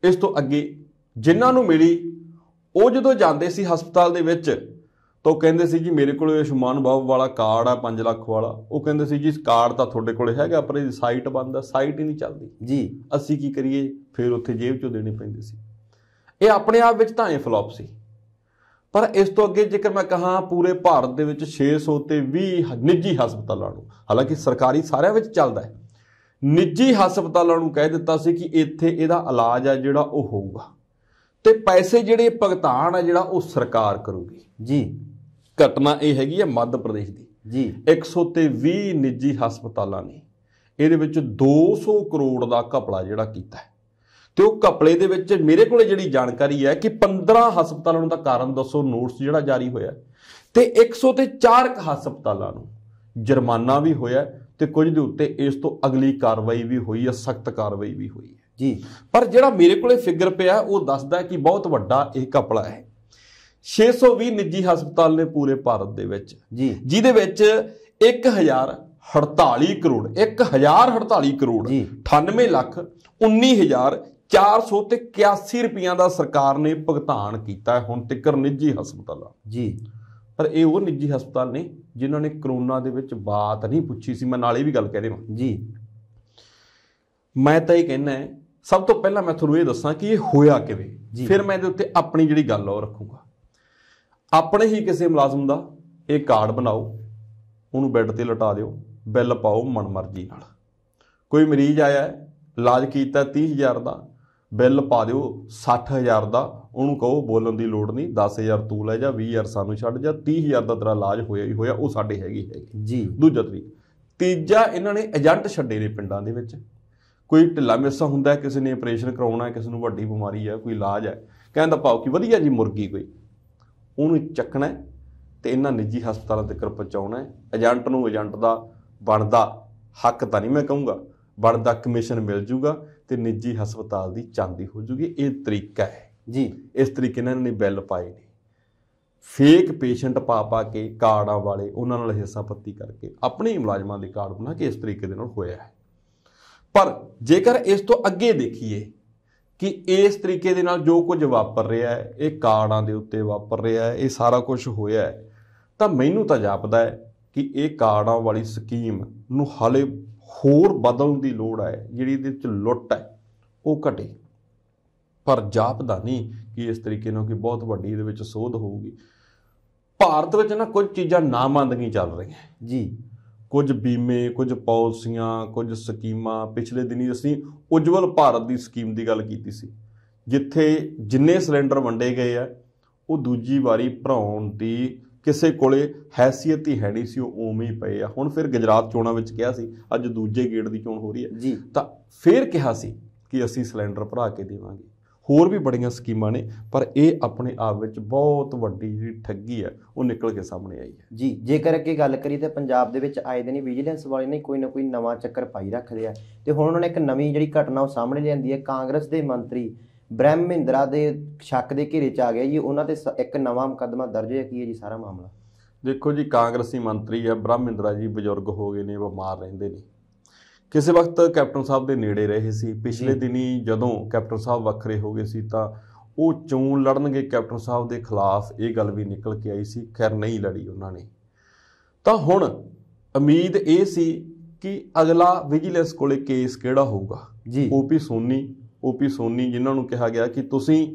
ਇਸ ਤੋਂ ਅੱਗੇ ਜਿਨ੍ਹਾਂ ਨੂੰ ਮਿਲੀ ਉਹ ਜਦੋਂ ਜਾਂਦੇ ਸੀ ਹਸਪਤਾਲ ਦੇ ਵਿੱਚ ਤਾਂ ਉਹ ਕਹਿੰਦੇ ਸੀ ਜੀ ਮੇਰੇ ਕੋਲ ਅਸ਼ਮਾਨ ਬਾਬ ਵਾਲਾ ਕਾਰਡ ਆ 5 ਲੱਖ ਵਾਲਾ ਉਹ ਕਹਿੰਦੇ ਸੀ ਜੀ ਇਸ ਕਾਰਡ ਤਾਂ ਤੁਹਾਡੇ ਕੋਲੇ ਹੈਗਾ ਪਰ ਇਹ ਸਾਈਟ ਬੰਦ ਆ ਸਾਈਟ ਹੀ ਨਹੀਂ ਚੱਲਦੀ ਜੀ ਅਸੀਂ ਕੀ ਕਰੀਏ ਫਿਰ ਉੱਥੇ ਜੇਬ ਚੋਂ ਦੇਣੇ ਪੈਂਦੇ ਸੀ ਇਹ ਆਪਣੇ ਆਪ ਵਿੱਚ ਤਾਂ ਇਹ ਫਲੌਪ ਸੀ ਪਰ ਇਸ ਤੋਂ ਅੱਗੇ ਜੇਕਰ ਮੈਂ ਕਹਾ ਪੂਰੇ ਭਾਰਤ ਦੇ ਵਿੱਚ 600 ਤੇ 20 ਨਿੱਜੀ ਹਸਪਤਾਲਾਂ ਨੂੰ ਹਾਲਾਂਕਿ ਸਰਕਾਰੀ ਸਾਰਿਆਂ ਵਿੱਚ ਚੱਲਦਾ ਹੈ ਨਿੱਜੀ ਹਸਪਤਾਲਾਂ ਨੂੰ ਕਹਿ ਦਿੱਤਾ ਸੀ ਕਿ ਇੱਥੇ ਇਹਦਾ ਇਲਾਜ ਆ ਜਿਹੜਾ ਉਹ ਹੋਊਗਾ ਤੇ ਪੈਸੇ ਜਿਹੜੇ ਭੁਗਤਾਨ ਆ ਜਿਹੜਾ ਉਹ ਸਰਕਾਰ ਕਰੂਗੀ ਜੀ ਘਟਨਾ ਇਹ ਹੈਗੀ ਹੈ ਮੱਧ ਪ੍ਰਦੇਸ਼ ਦੀ ਜੀ 123 ਨਿੱਜੀ ਹਸਪਤਾਲਾਂ ਨੇ ਇਹਦੇ ਵਿੱਚ 200 ਕਰੋੜ ਦਾ ਘਪਲਾ ਜਿਹੜਾ ਕੀਤਾ ਤੇ ਉਹ ਘਪਲੇ ਦੇ ਵਿੱਚ ਮੇਰੇ ਕੋਲੇ ਜਿਹੜੀ ਜਾਣਕਾਰੀ ਹੈ ਕਿ 15 ਹਸਪਤਾਲਾਂ ਨੂੰ ਤਾਂ ਕਾਰਨ ਦੱਸੋ ਨੋਟਿਸ ਜਿਹੜਾ ਜਾਰੀ ਹੋਇਆ ਤੇ 104 ਹਸਪਤਾਲਾਂ ਨੂੰ ਜੁਰਮਾਨਾ ਵੀ ਹੋਇਆ ਤੇ ਕੁਝ ਦੇ ਉੱਤੇ ਇਸ ਤੋਂ ਅਗਲੀ ਕਾਰਵਾਈ ਵੀ ਹੋਈ ਹੈ ਸਖਤ ਕਾਰਵਾਈ ਵੀ ਹੋਈ ਹੈ ਜੀ ਪਰ ਜਿਹੜਾ ਮੇਰੇ ਕੋਲੇ ਫਿਗਰ ਪਿਆ ਉਹ ਦੱਸਦਾ ਕਿ ਬਹੁਤ ਵੱਡਾ ਇਹ ਘਪਲਾ ਹੈ 620 ਨਿੱਜੀ ਹਸਪਤਾਲ ਨੇ ਪੂਰੇ ਭਾਰਤ ਦੇ ਵਿੱਚ ਜੀ ਜਿਹਦੇ ਵਿੱਚ 1048 ਕਰੋੜ 1048 ਕਰੋੜ 98 ਲੱਖ 19481 ਤੇ ਰੁਪਈਆ ਦਾ ਸਰਕਾਰ ਨੇ ਭੁਗਤਾਨ ਕੀਤਾ ਹੁਣ ਤੱਕ ਨਿੱਜੀ ਹਸਪਤਾਲਾਂ ਜੀ ਪਰ ਇਹ ਉਹ ਨਿੱਜੀ ਹਸਪਤਾਲ ਨੇ ਜਿਨ੍ਹਾਂ ਨੇ ਕਰੋਨਾ ਦੇ ਵਿੱਚ ਬਾਤ ਨਹੀਂ ਪੁੱਛੀ ਸੀ ਮੈਂ ਨਾਲੇ ਵੀ ਗੱਲ ਕਹਿ ਦੇਵਾਂ ਜੀ ਮੈਂ ਤਾਂ ਇਹ ਕਹਿਣਾ ਸਭ ਤੋਂ ਪਹਿਲਾਂ ਮੈਂ ਤੁਹਾਨੂੰ ਇਹ ਦੱਸਾਂ ਕਿ ਇਹ ਹੋਇਆ ਕਿਵੇਂ ਫਿਰ ਮੈਂ ਇਹਦੇ ਉੱਤੇ ਆਪਣੀ ਜਿਹੜੀ ਗੱਲ ਉਹ ਰੱਖੂੰਗਾ ਆਪਣੇ ਹੀ ਕਿਸੇ ਮੁਲਾਜ਼ਮ ਦਾ ਇਹ ਕਾਰਡ ਬਣਾਓ ਉਹਨੂੰ ਬੈੱਡ ਤੇ ਲਟਾ ਦਿਓ ਬਿੱਲ ਪਾਓ ਮਨਮਰਜ਼ੀ ਨਾਲ ਕੋਈ ਮਰੀਜ਼ ਆਇਆ ਇਲਾਜ ਕੀਤਾ 30000 ਦਾ ਬਿੱਲ ਪਾ ਦਿਓ 60000 ਦਾ ਉਹਨੂੰ ਕਹੋ ਬੋਲਣ ਦੀ ਲੋੜ ਨਹੀਂ 10000 ਤੂੰ ਲੈ ਜਾ 20000 ਸਾਨੂੰ ਛੱਡ ਜਾ 30000 ਦਾ ਤੇਰਾ ਇਲਾਜ ਹੋਇਆ ਹੀ ਹੋਇਆ ਉਹ ਸਾਡੇ ਹੈਗੀ ਹੈ ਜੀ ਦੂਜਾ ਤਰੀਕ ਤੀਜਾ ਇਹਨਾਂ ਨੇ ਏਜੰਟ ਛੱਡੇ ਨੇ ਪਿੰਡਾਂ ਦੇ ਵਿੱਚ ਕੋਈ ਢਿੱਲਾ ਮਿਸਾ ਹੁੰਦਾ ਕਿਸੇ ਨੇ ਆਪਰੇਸ਼ਨ ਕਰਾਉਣਾ ਕਿਸੇ ਨੂੰ ਵੱਡੀ ਬਿਮਾਰੀ ਹੈ ਕੋਈ ਇਲਾਜ ਹੈ ਕਹਿੰਦਾ ਪਾਓ ਕਿ ਵਧੀਆ ਜੀ ਮੁਰਗੀ ਕੋਈ ਉਹਨੂੰ ਚੱਕਣਾ ਤੇ ਇਹਨਾਂ ਨਿੱਜੀ ਹਸਪਤਾਲਾਂ ਤੱਕ ਪਹੁੰਚਾਉਣਾ ਏਜੰਟ ਨੂੰ ਏਜੰਟ ਦਾ ਬਣਦਾ ਹੱਕ ਤਾਂ ਨਹੀਂ ਮੈਂ ਕਹੂੰਗਾ ਬਣਦਾ ਕਮਿਸ਼ਨ ਮਿਲ ਜੂਗਾ ਤੇ ਨਿੱਜੀ ਹਸਪਤਾਲ ਦੀ ਚਾਂਦੀ ਹੋ ਜੂਗੀ ਇਹ ਤਰੀਕਾ ਹੈ ਜੀ ਇਸ ਤਰੀਕੇ ਨਾਲ ਇਹਨਾਂ ਨੇ ਬਿੱਲ ਪਾਏ ਨੇ ਫੇਕ ਪੇਸ਼ੈਂਟ ਪਾ ਪਾ ਕੇ ਕਾਰਡਾਂ ਵਾਲੇ ਉਹਨਾਂ ਨਾਲ ਹਿੱਸਾ ਪੱਤੀ ਕਰਕੇ ਆਪਣੇ ਮੁਲਾਜ਼ਮਾਂ ਦੇ ਕਾਰਡ ਬਣਾ ਕੇ ਇਸ ਤਰੀਕੇ ਦੇ ਨਾਲ ਹੋਇਆ ਹੈ ਪਰ ਜੇਕਰ ਇਸ ਤੋਂ ਅੱਗੇ ਦੇਖੀਏ ਕਿ ਇਸ ਤਰੀਕੇ ਦੇ ਨਾਲ ਜੋ ਕੁਝ ਵਾਪਰ ਰਿਹਾ ਹੈ ਇਹ ਕਾਰਡਾਂ ਦੇ ਉੱਤੇ ਵਾਪਰ ਰਿਹਾ ਹੈ ਇਹ ਸਾਰਾ ਕੁਝ ਹੋਇਆ ਹੈ ਤਾਂ ਮੈਨੂੰ ਤਾਂ ਜਾਪਦਾ ਹੈ ਕਿ ਇਹ ਕਾਰਡਾਂ ਵਾਲੀ ਸਕੀਮ ਨੂੰ ਹਾਲੇ ਹੋਰ ਬਦਲਣ ਦੀ ਲੋੜ ਹੈ ਜਿਹੜੀ ਇਹਦੇ ਵਿੱਚ ਲੁੱਟ ਹੈ ਉਹ ਘਟੇ ਪਰ ਜਾਪਦਾ ਨਹੀਂ ਕਿ ਇਸ ਤਰੀਕੇ ਨਾਲ ਕਿ ਬਹੁਤ ਵੱਡੀ ਇਹਦੇ ਵਿੱਚ ਸੋਧ ਹੋਊਗੀ ਭਾਰਤ ਵਿੱਚ ਨਾ ਕੁਝ ਚੀਜ਼ਾਂ ਨਾਮੰਦਗੀ ਚੱਲ ਰਹੀਆਂ ਜੀ ਕੁਝ ਬੀਮੇ ਕੁਝ ਪਾਲਿਸੀਆਂ ਕੁਝ ਸਕੀਮਾਂ ਪਿਛਲੇ ਦਿਨੀ ਅਸੀਂ ਉਜਵਲ ਭਾਰਤ ਦੀ ਸਕੀਮ ਦੀ ਗੱਲ ਕੀਤੀ ਸੀ ਜਿੱਥੇ ਜਿੰਨੇ ਸਿਲੰਡਰ ਵੰਡੇ ਗਏ ਆ ਉਹ ਦੂਜੀ ਵਾਰੀ ਭਰਾਉਣ ਦੀ ਕਿਸੇ ਕੋਲੇ ਹੈਸੀਅਤ ਹੀ ਹੈ ਨਹੀਂ ਸੀ ਉਹ ਉਵੇਂ ਹੀ ਪਏ ਆ ਹੁਣ ਫਿਰ ਗੁਜਰਾਤ ਚੋਣਾਂ ਵਿੱਚ ਕਿਹਾ ਸੀ ਅੱਜ ਦੂਜੇ ਗੇੜ ਦੀ ਚੋਣ ਹੋ ਰਹੀ ਹੈ ਤਾਂ ਫਿਰ ਕਿਹਾ ਸੀ ਕਿ ਅਸੀਂ ਸਿਲੰਡਰ ਭਰਾ ਕੇ ਦੇਵਾਂਗੇ ਹੋਰ ਵੀ ਬੜੀਆਂ ਸਕੀਮਾਂ ਨੇ ਪਰ ਇਹ ਆਪਣੇ ਆਪ ਵਿੱਚ ਬਹੁਤ ਵੱਡੀ ਜਿਹੜੀ ਠੱਗੀ ਹੈ ਉਹ ਨਿਕਲ ਕੇ ਸਾਹਮਣੇ ਆਈ ਹੈ ਜੀ ਜੇਕਰ ਅੱਗੇ ਗੱਲ ਕਰੀ ਤੇ ਪੰਜਾਬ ਦੇ ਵਿੱਚ ਆਏ ਦਿਨ ਵਿਜੀਲੈਂਸ ਵਾਲੇ ਨੇ ਕੋਈ ਨਾ ਕੋਈ ਨਵਾਂ ਚੱਕਰ ਪਾਈ ਰੱਖ ਲਿਆ ਤੇ ਹੁਣ ਉਹਨਾਂ ਨੇ ਇੱਕ ਨਵੀਂ ਜਿਹੜੀ ਘਟਨਾ ਉਹ ਸਾਹਮਣੇ ਲਿਆਂਦੀ ਹੈ ਕਾਂਗਰਸ ਦੇ ਮੰਤਰੀ ਬ੍ਰਹਮ ਮਹਿੰਦਰਾ ਦੇ ਸ਼ੱਕ ਦੇ ਘੇਰੇ 'ਚ ਆ ਗਿਆ ਜੀ ਉਹਨਾਂ ਤੇ ਇੱਕ ਨਵਾਂ ਮੁਕੱਦਮਾ ਦਰਜ ਹੈ ਕੀ ਹੈ ਜੀ ਸਾਰਾ ਮਾਮਲਾ ਦੇਖੋ ਜੀ ਕਾਂਗਰਸੀ ਮੰਤਰੀ ਆ ਬ੍ਰਹਮਿੰਦਰਾ ਜੀ ਬਜ਼ੁਰਗ ਹੋ ਗਏ ਨੇ ਬਿਮਾਰ ਰਹਿੰਦੇ ਨੇ ਕਿਸੇ ਵਕਤ ਕੈਪਟਨ ਸਾਹਿਬ ਦੇ ਨੇੜੇ ਰਹੇ ਸੀ ਪਿਛਲੇ ਦਿਨੀ ਜਦੋਂ ਕੈਪਟਨ ਸਾਹਿਬ ਵੱਖਰੇ ਹੋ ਗਏ ਸੀ ਤਾਂ ਉਹ ਚੋਂ ਲੜਨਗੇ ਕੈਪਟਨ ਸਾਹਿਬ ਦੇ ਖਿਲਾਫ ਇਹ ਗੱਲ ਵੀ ਨਿਕਲ ਕੇ ਆਈ ਸੀ ਖੈਰ ਨਹੀਂ ਲੜੀ ਉਹਨਾਂ ਨੇ ਤਾਂ ਹੁਣ ਉਮੀਦ ਇਹ ਸੀ ਕਿ ਅਗਲਾ ਵਿਜੀਲੈਂਸ ਕੋਲੇ ਕੇਸ ਕਿਹੜਾ ਹੋਊਗਾ ਜੀ ਓਪੀ ਸੋਨੀ ਓਪੀ ਸੋਨੀ ਜਿਨ੍ਹਾਂ ਨੂੰ ਕਿਹਾ ਗਿਆ ਕਿ ਤੁਸੀਂ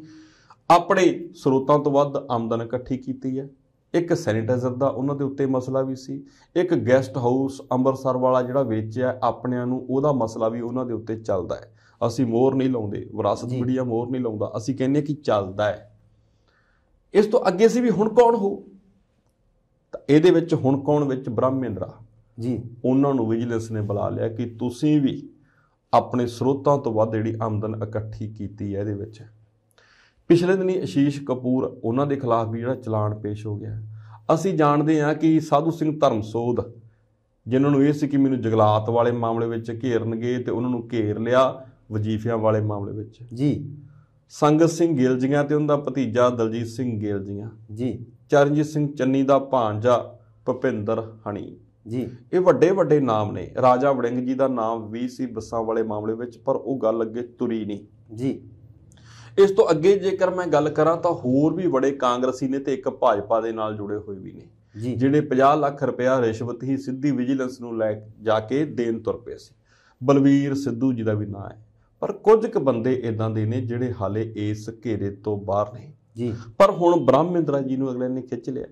ਆਪਣੇ ਸਰੋਤਾਂ ਤੋਂ ਵੱਧ ਆਮਦਨ ਇਕੱਠੀ ਕੀਤੀ ਹੈ ਇੱਕ ਸੈਨੀਟਾਈਜ਼ਰ ਦਾ ਉਹਨਾਂ ਦੇ ਉੱਤੇ ਮਸਲਾ ਵੀ ਸੀ ਇੱਕ ਗੈਸਟ ਹਾਊਸ ਅੰਮ੍ਰਿਤਸਰ ਵਾਲਾ ਜਿਹੜਾ ਵੇਚਿਆ ਆਪਣਿਆਂ ਨੂੰ ਉਹਦਾ ਮਸਲਾ ਵੀ ਉਹਨਾਂ ਦੇ ਉੱਤੇ ਚੱਲਦਾ ਹੈ ਅਸੀਂ ਮੋਹਰ ਨਹੀਂ ਲਾਉਂਦੇ ਵਿਰਾਸਤ ਮੀਡੀਆ ਮੋਹਰ ਨਹੀਂ ਲਾਉਂਦਾ ਅਸੀਂ ਕਹਿੰਦੇ ਕਿ ਚੱਲਦਾ ਹੈ ਇਸ ਤੋਂ ਅੱਗੇ ਸੀ ਵੀ ਹੁਣ ਕੌਣ ਹੋ ਤਾਂ ਇਹਦੇ ਵਿੱਚ ਹੁਣ ਕੌਣ ਵਿੱਚ ਬ੍ਰਹਮਿੰਦਰਾ ਜੀ ਉਹਨਾਂ ਨੂੰ ਵਿਜੀਲੈਂਸ ਨੇ ਬੁਲਾ ਲਿਆ ਕਿ ਤੁਸੀਂ ਵੀ ਆਪਣੇ ਸਰੋਤਾਂ ਤੋਂ ਵੱਧ ਜਿਹੜੀ ਆਮਦਨ ਇਕੱਠੀ ਕੀਤੀ ਹੈ ਇਹਦੇ ਵਿੱਚ ਪਿਛਲੇ ਦਿਨੀ ਅਸ਼ੀਸ਼ ਕਪੂਰ ਉਹਨਾਂ ਦੇ ਖਿਲਾਫ ਵੀ ਜਿਹੜਾ ਚਲਾਨ ਪੇਸ਼ ਹੋ ਗਿਆ ਅਸੀਂ ਜਾਣਦੇ ਹਾਂ ਕਿ ਸਾਧੂ ਸਿੰਘ ਧਰਮਸੋਧ ਜਿਨ੍ਹਾਂ ਨੂੰ ਇਹ ਸੀ ਕਿ ਮੈਨੂੰ ਜਗਲਾਤ ਵਾਲੇ ਮਾਮਲੇ ਵਿੱਚ ਘੇਰਨਗੇ ਤੇ ਉਹਨਾਂ ਨੂੰ ਘੇਰ ਲਿਆ ਵਜੀਫਿਆਂ ਵਾਲੇ ਮਾਮਲੇ ਵਿੱਚ ਜੀ ਸੰਗਤ ਸਿੰਘ ਗਿੱਲ ਜੀਆਂ ਤੇ ਉਹਨਾਂ ਦਾ ਭਤੀਜਾ ਦਲਜੀਤ ਸਿੰਘ ਗਿੱਲ ਜੀਆਂ ਜੀ ਚਰਨਜੀਤ ਸਿੰਘ ਚੰਨੀ ਦਾ ਭਾਂਜਾ ਭਪਿੰਦਰ ਹਣੀ ਜੀ ਇਹ ਵੱਡੇ ਵੱਡੇ ਨਾਮ ਨੇ ਰਾਜਾ ਵੜਿੰਗ ਜੀ ਦਾ ਨਾਮ ਵੀ ਸੀ ਬੱਸਾਂ ਵਾਲੇ ਮਾਮਲੇ ਵਿੱਚ ਪਰ ਉਹ ਗੱਲ ਅੱਗੇ ਤੁਰੀ ਨਹੀਂ ਜੀ ਇਸ ਤੋਂ ਅੱਗੇ ਜੇਕਰ ਮੈਂ ਗੱਲ ਕਰਾਂ ਤਾਂ ਹੋਰ ਵੀ ਬੜੇ ਕਾਂਗਰਸੀ ਨੇ ਤੇ ਇੱਕ ਭਾਜਪਾ ਦੇ ਨਾਲ ਜੁੜੇ ਹੋਏ ਵੀ ਨੇ ਜਿਹੜੇ 50 ਲੱਖ ਰੁਪਇਆ ਰਿਸ਼ਵਤ ਹੀ ਸਿੱਧੀ ਵਿਜੀਲੈਂਸ ਨੂੰ ਲੈ ਜਾ ਕੇ ਦੇਣ ਤੁਰ ਪਏ ਸੀ ਬਲਵੀਰ ਸਿੱਧੂ ਜੀ ਦਾ ਵੀ ਨਾਂ ਹੈ ਪਰ ਕੁਝ ਕੁ ਬੰਦੇ ਇਦਾਂ ਦੇ ਨੇ ਜਿਹੜੇ ਹਾਲੇ ਇਸ ਘੇਰੇ ਤੋਂ ਬਾਹਰ ਨੇ ਜੀ ਪਰ ਹੁਣ ਬ੍ਰਹਮਿੰਦਰਾ ਜੀ ਨੂੰ ਅਗਲੇ ਨੇ ਖਿੱਚ ਲਿਆ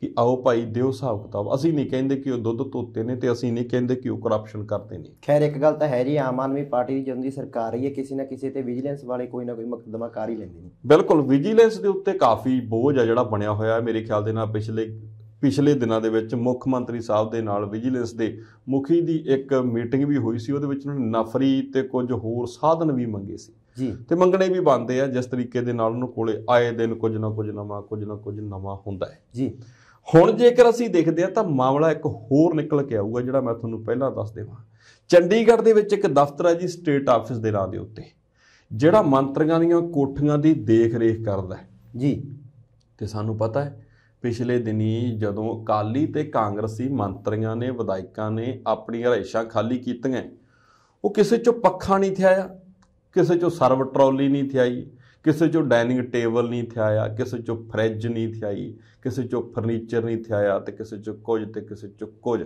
ਕਿ ਆਓ ਭਾਈ ਦਿਓ ਹਿਸਾਬ ਕਿਤਾਬ ਅਸੀਂ ਨਹੀਂ ਕਹਿੰਦੇ ਕਿ ਉਹ ਦੁੱਧ ਧੋਤੇ ਨੇ ਤੇ ਅਸੀਂ ਨਹੀਂ ਕਹਿੰਦੇ ਕਿ ਉਹ ਕਰਪਸ਼ਨ ਕਰਦੇ ਨੇ ਖੈਰ ਇੱਕ ਗੱਲ ਤਾਂ ਹੈ ਜੀ ਆਮ ਆਦਮੀ ਪਾਰਟੀ ਦੀ ਜਦੋਂ ਦੀ ਸਰਕਾਰ ਰਹੀ ਹੈ ਕਿਸੇ ਨਾ ਕਿਸੇ ਤੇ ਵਿਜੀਲੈਂਸ ਵਾਲੇ ਕੋਈ ਨਾ ਕੋਈ ਮੁਕਦਮਾ ਕਰ ਹੀ ਲੈਂਦੇ ਨੇ ਬਿਲਕੁਲ ਵਿਜੀਲੈਂਸ ਦੇ ਉੱਤੇ ਕਾਫੀ ਬੋਝ ਆ ਜਿਹੜਾ ਬਣਿਆ ਹੋਇਆ ਹੈ ਮੇਰੇ ਖਿਆਲ ਦੇ ਨਾਲ ਪਿਛਲੇ ਪਿਛਲੇ ਦਿਨਾਂ ਦੇ ਵਿੱਚ ਮੁੱਖ ਮੰਤਰੀ ਸਾਹਿਬ ਦੇ ਨਾਲ ਵਿਜੀਲੈਂਸ ਦੇ ਮੁਖੀ ਦੀ ਇੱਕ ਮੀਟਿੰਗ ਵੀ ਹੋਈ ਸੀ ਉਹਦੇ ਵਿੱਚ ਉਹਨਾਂ ਨੇ ਨਫਰੀ ਤੇ ਕੁਝ ਹੋਰ ਸਾਧਨ ਵੀ ਮੰਗੇ ਸੀ ਜੀ ਤੇ ਮੰਗਣੇ ਵੀ ਬੰਦੇ ਆ ਜਿਸ ਤਰੀਕੇ ਦੇ ਨਾਲ ਉਹਨੂੰ ਕੋਲੇ ਆਏ ਦਿਨ ਕੁਝ ਨਾ ਕੁਝ ਨਵਾਂ ਕੁਝ ਨਾ ਕੁਝ ਨਵਾਂ ਹੁੰਦਾ ਹੈ ਜੀ ਹੁਣ ਜੇਕਰ ਅਸੀਂ ਦੇਖਦੇ ਆ ਤਾਂ ਮਾਮਲਾ ਇੱਕ ਹੋਰ ਨਿਕਲ ਕੇ ਆਊਗਾ ਜਿਹੜਾ ਮੈਂ ਤੁਹਾਨੂੰ ਪਹਿਲਾਂ ਦੱਸ ਦੇਵਾਂ ਚੰਡੀਗੜ੍ਹ ਦੇ ਵਿੱਚ ਇੱਕ ਦਫ਼ਤਰ ਹੈ ਜੀ ਸਟੇਟ ਆਫਿਸ ਦੇ ਨਾਂ ਦੇ ਉੱਤੇ ਜਿਹੜਾ ਮੰਤਰੀਆਂ ਦੀਆਂ ਕੋਠੀਆਂ ਦੀ ਦੇਖ-ਰੇਖ ਕਰਦਾ ਜੀ ਤੇ ਸਾਨੂੰ ਪਤਾ ਹੈ ਪਿਛਲੇ ਦਿਨੀ ਜਦੋਂ ਕਾਲੀ ਤੇ ਕਾਂਗਰਸੀ ਮੰਤਰੀਆਂ ਨੇ ਵਿਧਾਇਕਾਂ ਨੇ ਆਪਣੀਆਂ ਹਰੇਸ਼ਾਂ ਖਾਲੀ ਕੀਤੀਆਂ ਉਹ ਕਿਸੇ ਚੋਂ ਪੱਖਾ ਨਹੀਂ ਥਿਆਇਆ ਕਿਸੇ ਚੋਂ ਸਰਵ ਟਰੋਲੀ ਨਹੀਂ ਥਿਆਈ ਕਿਸੇ ਚੋਂ ਡਾਈਨਿੰਗ ਟੇਬਲ ਨਹੀਂ ਥਿਆਇਆ ਕਿਸੇ ਚੋਂ ਫ੍ਰਿਜ ਨਹੀਂ ਥਿਆਈ ਕਿਸੇ ਚੋਂ ਫਰਨੀਚਰ ਨਹੀਂ ਥਿਆਇਆ ਤੇ ਕਿਸੇ ਚੋਂ ਕੁਝ ਤੇ ਕਿਸੇ ਚੋਂ ਕੁਝ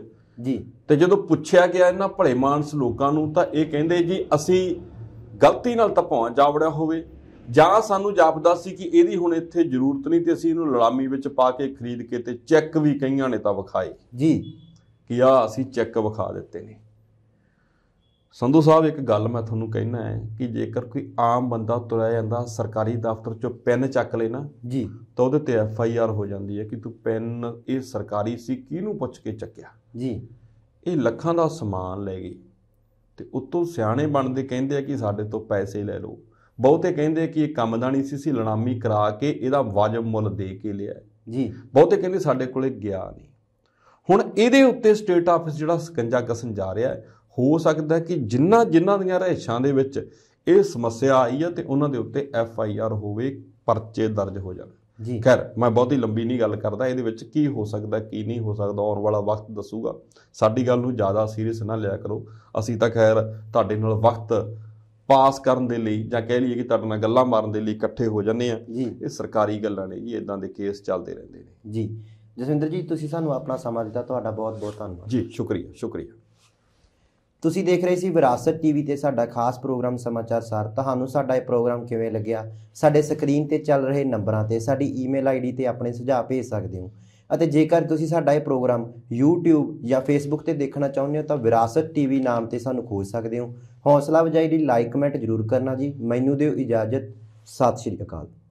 ਜੀ ਤੇ ਜਦੋਂ ਪੁੱਛਿਆ ਗਿਆ ਇਹਨਾਂ ਭਲੇ ਮਾਨਸ ਲੋਕਾਂ ਨੂੰ ਤਾਂ ਇਹ ਕਹਿੰਦੇ ਜੀ ਅਸੀਂ ਗਲਤੀ ਨਾਲ ਤਾਂ ਭੌਂ ਜਾਵੜਿਆ ਹੋਵੇ ਜਾਂ ਸਾਨੂੰ ਜਾਪਦਾ ਸੀ ਕਿ ਇਹਦੀ ਹੁਣ ਇੱਥੇ ਜ਼ਰੂਰਤ ਨਹੀਂ ਤੇ ਅਸੀਂ ਇਹਨੂੰ ਲੜਾਮੀ ਵਿੱਚ ਪਾ ਕੇ ਖਰੀਦ ਕੇ ਤੇ ਚੈੱਕ ਵੀ ਕਈਆਂ ਨੇ ਤਾਂ ਵਿਖਾਏ ਜੀ ਕਿ ਆ ਅਸੀਂ ਚੈੱਕ ਵਿਖਾ ਦਿੱਤੇ ਨੇ ਸੰਧੂ ਸਾਹਿਬ ਇੱਕ ਗੱਲ ਮੈਂ ਤੁਹਾਨੂੰ ਕਹਿਣਾ ਹੈ ਕਿ ਜੇਕਰ ਕੋਈ ਆਮ ਬੰਦਾ ਤੁਰਿਆ ਜਾਂਦਾ ਸਰਕਾਰੀ ਦਫ਼ਤਰ ਚੋਂ ਪੈਨ ਚੱਕ ਲੈ ਨਾ ਜੀ ਤਾਂ ਉਹਦੇ ਤੇ ਐਫ ਆਈ ਆਰ ਹੋ ਜਾਂਦੀ ਹੈ ਕਿ ਤੂੰ ਪੈਨ ਇਹ ਸਰਕਾਰੀ ਸੀ ਕਿਹਨੂੰ ਪੁੱਛ ਕੇ ਚੱਕਿਆ ਜੀ ਇਹ ਲੱਖਾਂ ਦਾ ਸਮਾਨ ਲੈ ਗਏ ਤੇ ਉਤੋਂ ਸਿਆਣੇ ਬਣਦੇ ਕਹਿੰਦੇ ਆ ਕਿ ਸਾਡੇ ਤੋਂ ਪੈਸੇ ਲੈ ਲਓ ਬਹੁਤੇ ਕਹਿੰਦੇ ਕਿ ਇਹ ਕੰਮ ਦਾ ਨਹੀਂ ਸੀ ਸੀ ਲੜਾਮੀ ਕਰਾ ਕੇ ਇਹਦਾ ਵਾਜਬ ਮੁੱਲ ਦੇ ਕੇ ਲਿਆ ਜੀ ਬਹੁਤੇ ਕਹਿੰਦੇ ਸਾਡੇ ਕੋਲੇ ਗਿਆ ਨਹੀਂ ਹੁਣ ਇਹਦੇ ਉੱਤੇ ਸਟੇਟ ਆਫਿਸ ਜਿਹੜਾ ਸਕੰਜਾ ਕਸਨ ਜਾ ਰਿਹਾ ਹੈ ਹੋ ਸਕਦਾ ਕਿ ਜਿੰਨਾ ਜਿੰਨਾ ਦੀਆਂ ਰਹਿਸ਼ਾਂ ਦੇ ਵਿੱਚ ਇਹ ਸਮੱਸਿਆ ਆਈ ਹੈ ਤੇ ਉਹਨਾਂ ਦੇ ਉੱਤੇ ਐਫ ਆਈ ਆਰ ਹੋਵੇ ਪਰਚੇ ਦਰਜ ਹੋ ਜਾਣ ਜੀ ਖੈਰ ਮੈਂ ਬਹੁਤੀ ਲੰਬੀ ਨਹੀਂ ਗੱਲ ਕਰਦਾ ਇਹਦੇ ਵਿੱਚ ਕੀ ਹੋ ਸਕਦਾ ਕੀ ਨਹੀਂ ਹੋ ਸਕਦਾ ਆਉਣ ਵਾਲਾ ਵਕਤ ਦੱਸੂਗਾ ਸਾਡੀ ਗੱਲ ਨੂੰ ਜ਼ਿਆਦਾ ਸੀਰੀਅਸ ਨਾ ਲਿਆ ਕਰੋ ਅਸੀਂ ਤਾਂ ਖੈਰ ਤੁਹਾਡੇ ਨਾਲ ਵਕਤ ਪਾਸ ਕਰਨ ਦੇ ਲਈ ਜਾਂ ਕਹਿ ਲਈਏ ਕਿ ਤੁਹਾਡੇ ਨਾਲ ਗੱਲਾਂ ਮਾਰਨ ਦੇ ਲਈ ਇਕੱਠੇ ਹੋ ਜਾਂਦੇ ਆ ਇਹ ਸਰਕਾਰੀ ਗੱਲਾਂ ਨੇ ਜੀ ਇਦਾਂ ਦੇ ਕੇਸ ਚੱਲਦੇ ਰਹਿੰਦੇ ਨੇ ਜੀ ਜਸਵਿੰਦਰ ਜੀ ਤੁਸੀਂ ਸਾਨੂੰ ਆਪਣਾ ਸਮਾਂ ਦਿੱਤਾ ਤੁਹਾਡਾ ਬਹੁਤ ਬਹੁਤ ਧੰਨਵਾਦ ਜੀ ਸ਼ੁਕਰੀਆ ਸ਼ੁਕਰੀਆ ਤੁਸੀਂ ਦੇਖ ਰਹੇ ਸੀ ਵਿਰਾਸਤ ਟੀਵੀ ਤੇ ਸਾਡਾ ਖਾਸ ਪ੍ਰੋਗਰਾਮ ਸਮਾਚਾਰ ਸਾਰ ਤੁਹਾਨੂੰ ਸਾਡਾ ਇਹ ਪ੍ਰੋਗਰਾਮ ਕਿਵੇਂ ਲੱਗਿਆ ਸਾਡੇ ਸਕਰੀਨ ਤੇ ਚੱਲ ਰਹੇ ਨੰਬਰਾਂ ਤੇ ਸਾਡੀ ਈਮੇਲ ਆਈਡੀ ਤੇ ਆਪਣੇ ਸੁਝਾਅ ਭੇਜ ਸਕਦੇ ਹੋ ਅਤੇ ਜੇਕਰ ਤੁਸੀਂ ਸਾਡਾ ਇਹ ਪ੍ਰੋਗਰਾਮ YouTube ਜਾਂ Facebook ਤੇ ਦੇਖਣਾ ਚਾਹੁੰਦੇ ਹੋ ਤਾਂ ਵਿਰਾਸਤ ਟੀਵੀ ਨਾਮ ਤੇ ਸਾਨੂੰ ਖੋਜ ਸਕਦੇ ਹੋ ਹੌਸਲਾ ਵਜਾਈ ਦੀ ਲਾਈਕ ਕਮੈਂਟ ਜ਼ਰੂਰ ਕਰਨਾ ਜੀ ਮੈਨੂੰ ਦਿਓ ਇਜਾਜ਼ਤ ਸਤਿ ਸ਼੍ਰੀ ਅਕਾਲ